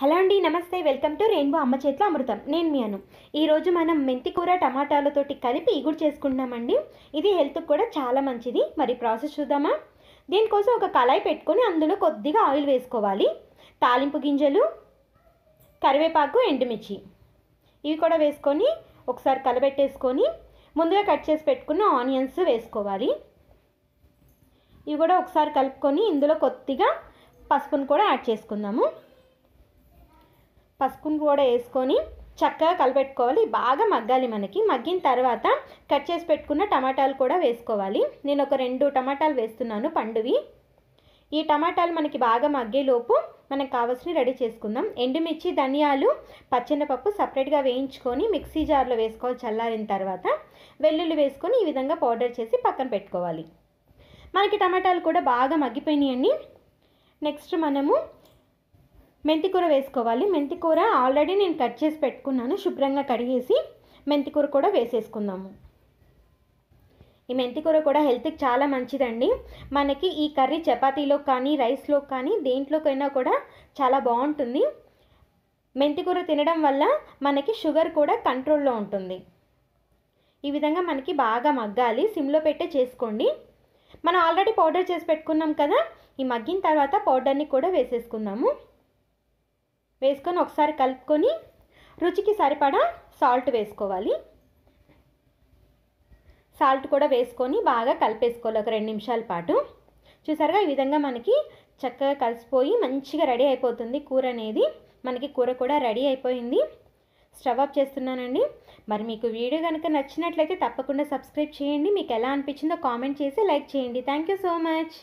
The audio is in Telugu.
హలో అండి నమస్తే వెల్కమ్ టు రెయిన్బో అమ్మ చేతిలో అమృతం నేను మీ అను ఈరోజు మనం మెంతి కూర టమాటాలతోటి కలిపి ఇగుడు చేసుకుంటున్నామండి ఇది హెల్త్కి కూడా చాలా మంచిది మరి ప్రాసెస్ చూద్దామా దీనికోసం ఒక కళాయి పెట్టుకొని అందులో కొద్దిగా ఆయిల్ వేసుకోవాలి తాలింపు గింజలు కరివేపాకు ఎండుమిర్చి ఇవి కూడా వేసుకొని ఒకసారి కలబెట్టేసుకొని ముందుగా కట్ చేసి పెట్టుకున్న ఆనియన్స్ వేసుకోవాలి ఇవి కూడా ఒకసారి కలుపుకొని ఇందులో కొద్దిగా పసుపును కూడా యాడ్ చేసుకుందాము పసుపును కూడా వేసుకొని చక్కగా కలిపెట్టుకోవాలి బాగా మగ్గాలి మనకి మగ్గిన తర్వాత కట్ చేసి పెట్టుకున్న టమాటాలు కూడా వేసుకోవాలి నేను ఒక రెండు టమాటాలు వేస్తున్నాను పండువి ఈ టమాటాలు మనకి బాగా మగ్గేలోపు మనకు కావాల్సినవి రెడీ చేసుకుందాం ఎండుమిర్చి ధనియాలు పచ్చెనపప్పు సపరేట్గా వేయించుకొని మిక్సీ జార్లో వేసుకోవాలి చల్లారిన తర్వాత వెల్లుల్లి వేసుకొని ఈ విధంగా పౌడర్ చేసి పక్కన పెట్టుకోవాలి మనకి టమాటాలు కూడా బాగా మగ్గిపోయినాయండి నెక్స్ట్ మనము మెంతికూర వేసుకోవాలి మెంతికూర ఆల్రెడీ నేను కట్ చేసి పెట్టుకున్నాను శుభ్రంగా కడిగేసి మెంతికూర కూడా వేసేసుకుందాము ఈ మెంతికూర కూడా హెల్త్కి చాలా మంచిదండి మనకి ఈ కర్రీ చపాతీలో కానీ రైస్లో కానీ దేంట్లోకైనా కూడా చాలా బాగుంటుంది మెంతికూర తినడం వల్ల మనకి షుగర్ కూడా కంట్రోల్లో ఉంటుంది ఈ విధంగా మనకి బాగా మగ్గాలి సిమ్లో పెట్టే చేసుకోండి మనం ఆల్రెడీ పౌడర్ చేసి పెట్టుకున్నాం కదా ఈ మగ్గిన తర్వాత పౌడర్ని కూడా వేసేసుకుందాము వేసుకొని ఒకసారి కలుపుకొని రుచికి సరిపడా సాల్ట్ వేసుకోవాలి సాల్ట్ కూడా వేసుకొని బాగా కలిపేసుకోవాలి ఒక రెండు నిమిషాల పాటు చూసారుగా ఈ విధంగా మనకి చక్కగా కలిసిపోయి మంచిగా రెడీ అయిపోతుంది కూర అనేది మనకి కూర కూడా రెడీ అయిపోయింది స్టవ్ ఆఫ్ చేస్తున్నానండి మరి మీకు వీడియో కనుక నచ్చినట్లయితే తప్పకుండా సబ్స్క్రైబ్ చేయండి మీకు ఎలా అనిపించిందో కామెంట్ చేసి లైక్ చేయండి థ్యాంక్ యూ సో మచ్